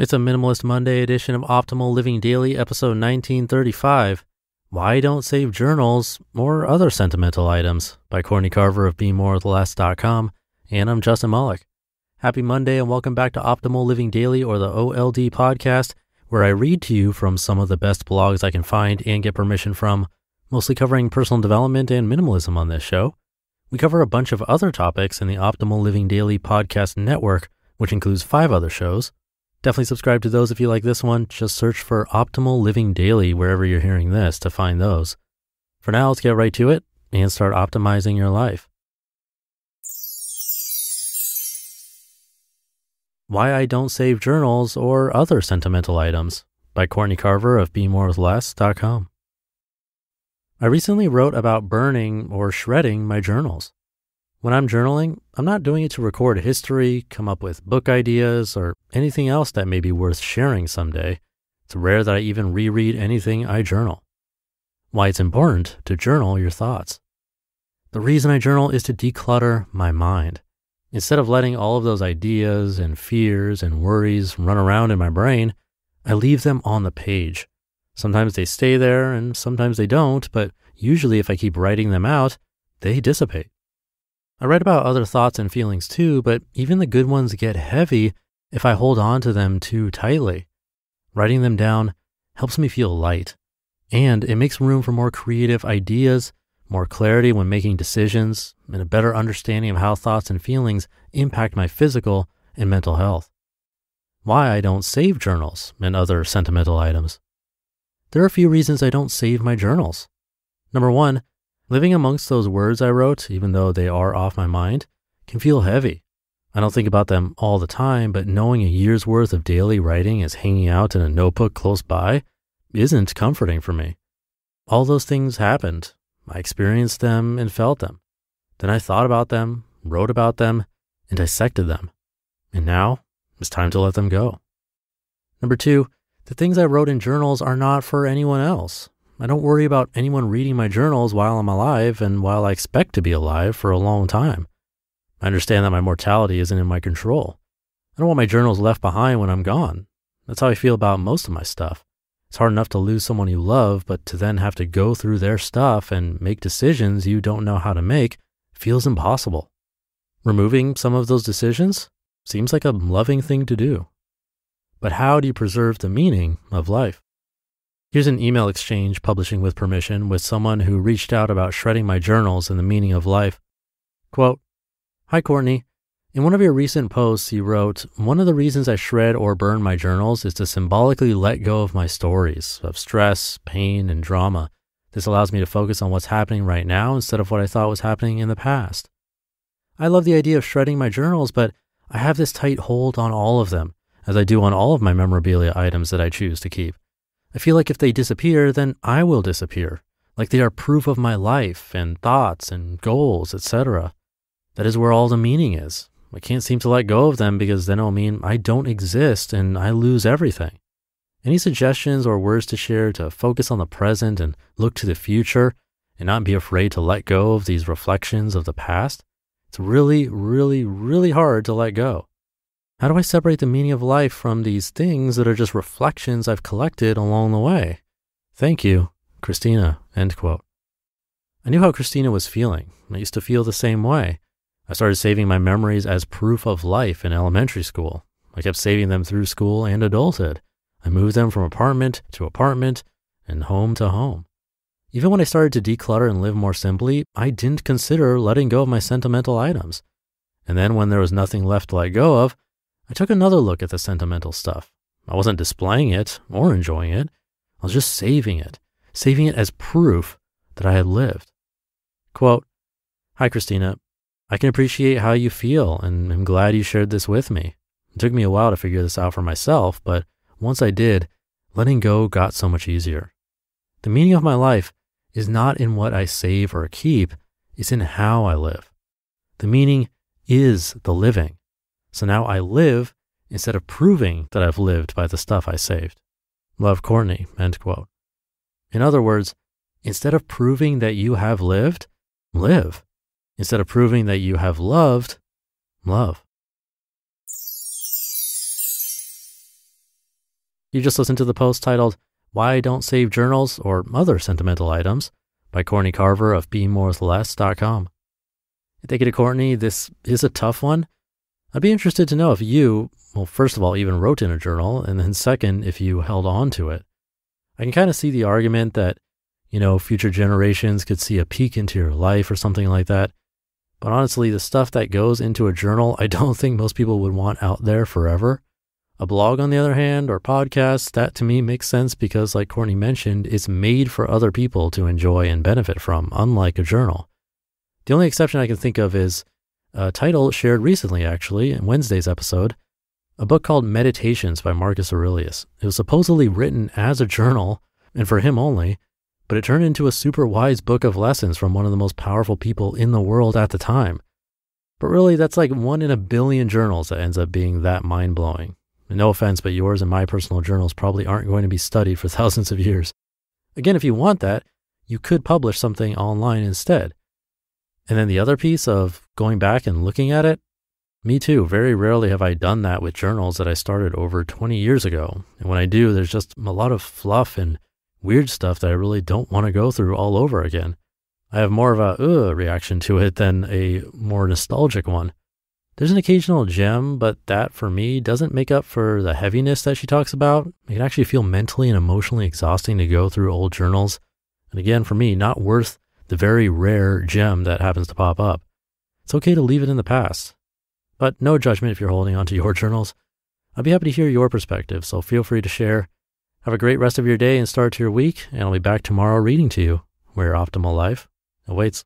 It's a Minimalist Monday edition of Optimal Living Daily, episode 1935 Why Don't Save Journals or Other Sentimental Items by Courtney Carver of BeMoreWithLess.com. And I'm Justin Mollick. Happy Monday and welcome back to Optimal Living Daily or the OLD podcast, where I read to you from some of the best blogs I can find and get permission from, mostly covering personal development and minimalism on this show. We cover a bunch of other topics in the Optimal Living Daily podcast network, which includes five other shows. Definitely subscribe to those if you like this one. Just search for Optimal Living Daily wherever you're hearing this to find those. For now, let's get right to it and start optimizing your life. Why I Don't Save Journals or Other Sentimental Items by Courtney Carver of BeMoreWithLess.com. I recently wrote about burning or shredding my journals. When I'm journaling, I'm not doing it to record history, come up with book ideas, or anything else that may be worth sharing someday. It's rare that I even reread anything I journal. Why it's important to journal your thoughts. The reason I journal is to declutter my mind. Instead of letting all of those ideas and fears and worries run around in my brain, I leave them on the page. Sometimes they stay there and sometimes they don't, but usually if I keep writing them out, they dissipate. I write about other thoughts and feelings too, but even the good ones get heavy if I hold on to them too tightly. Writing them down helps me feel light, and it makes room for more creative ideas, more clarity when making decisions, and a better understanding of how thoughts and feelings impact my physical and mental health. Why I don't save journals and other sentimental items. There are a few reasons I don't save my journals. Number one, Living amongst those words I wrote, even though they are off my mind, can feel heavy. I don't think about them all the time, but knowing a year's worth of daily writing is hanging out in a notebook close by isn't comforting for me. All those things happened. I experienced them and felt them. Then I thought about them, wrote about them, and dissected them. And now it's time to let them go. Number two, the things I wrote in journals are not for anyone else. I don't worry about anyone reading my journals while I'm alive and while I expect to be alive for a long time. I understand that my mortality isn't in my control. I don't want my journals left behind when I'm gone. That's how I feel about most of my stuff. It's hard enough to lose someone you love, but to then have to go through their stuff and make decisions you don't know how to make feels impossible. Removing some of those decisions seems like a loving thing to do. But how do you preserve the meaning of life? Here's an email exchange publishing with permission with someone who reached out about shredding my journals and the meaning of life. Quote, Hi, Courtney. In one of your recent posts, you wrote, One of the reasons I shred or burn my journals is to symbolically let go of my stories of stress, pain, and drama. This allows me to focus on what's happening right now instead of what I thought was happening in the past. I love the idea of shredding my journals, but I have this tight hold on all of them, as I do on all of my memorabilia items that I choose to keep. I feel like if they disappear, then I will disappear. Like they are proof of my life and thoughts and goals, etc. That is where all the meaning is. I can't seem to let go of them because then it'll mean I don't exist and I lose everything. Any suggestions or words to share to focus on the present and look to the future and not be afraid to let go of these reflections of the past? It's really, really, really hard to let go. How do I separate the meaning of life from these things that are just reflections I've collected along the way? Thank you, Christina. End quote. I knew how Christina was feeling. I used to feel the same way. I started saving my memories as proof of life in elementary school. I kept saving them through school and adulthood. I moved them from apartment to apartment and home to home. Even when I started to declutter and live more simply, I didn't consider letting go of my sentimental items. And then when there was nothing left to let go of, I took another look at the sentimental stuff. I wasn't displaying it or enjoying it. I was just saving it, saving it as proof that I had lived. Quote, Hi, Christina. I can appreciate how you feel and I'm glad you shared this with me. It took me a while to figure this out for myself, but once I did, letting go got so much easier. The meaning of my life is not in what I save or keep, it's in how I live. The meaning is the living. So now I live instead of proving that I've lived by the stuff I saved. Love Courtney, end quote. In other words, instead of proving that you have lived, live. Instead of proving that you have loved, love. You just listened to the post titled, Why Don't Save Journals or Other Sentimental Items by Courtney Carver of BeMore'sLess.com. Thank you to Courtney. This is a tough one. I'd be interested to know if you, well, first of all, even wrote in a journal, and then second, if you held on to it. I can kind of see the argument that, you know, future generations could see a peek into your life or something like that. But honestly, the stuff that goes into a journal, I don't think most people would want out there forever. A blog, on the other hand, or podcasts, that to me makes sense because, like Courtney mentioned, it's made for other people to enjoy and benefit from, unlike a journal. The only exception I can think of is a title shared recently, actually, in Wednesday's episode, a book called Meditations by Marcus Aurelius. It was supposedly written as a journal and for him only, but it turned into a super wise book of lessons from one of the most powerful people in the world at the time. But really, that's like one in a billion journals that ends up being that mind blowing. No offense, but yours and my personal journals probably aren't going to be studied for thousands of years. Again, if you want that, you could publish something online instead. And then the other piece of going back and looking at it, me too. Very rarely have I done that with journals that I started over 20 years ago. And when I do, there's just a lot of fluff and weird stuff that I really don't want to go through all over again. I have more of a ugh reaction to it than a more nostalgic one. There's an occasional gem, but that for me doesn't make up for the heaviness that she talks about. It can actually feel mentally and emotionally exhausting to go through old journals. And again, for me, not worth the very rare gem that happens to pop up. It's okay to leave it in the past. But no judgment if you're holding onto your journals. I'd be happy to hear your perspective, so feel free to share. Have a great rest of your day and start to your week, and I'll be back tomorrow reading to you where optimal life awaits.